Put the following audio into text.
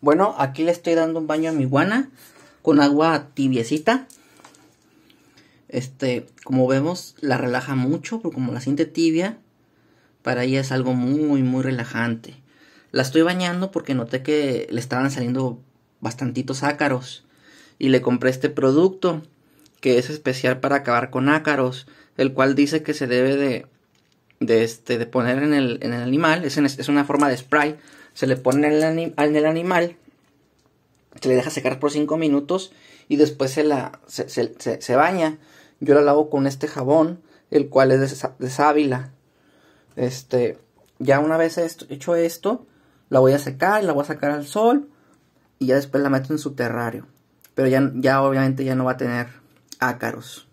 Bueno, aquí le estoy dando un baño a mi guana con agua tibiecita. Este, como vemos, la relaja mucho, porque como la siente tibia, para ella es algo muy, muy relajante. La estoy bañando porque noté que le estaban saliendo bastantitos ácaros. Y le compré este producto, que es especial para acabar con ácaros, el cual dice que se debe de de, este, de poner en el, en el animal, es, una forma de spray, se le pone en el, animal, se le deja secar por 5 minutos y después se, la, se, baña. Yo la lavo con este jabón, el cual es de, de sábila. Este, ya una vez hecho esto, la voy a secar, la voy a sacar al sol y ya después la meto en su terrario. Pero ya, ya obviamente ya no va a tener ácaros.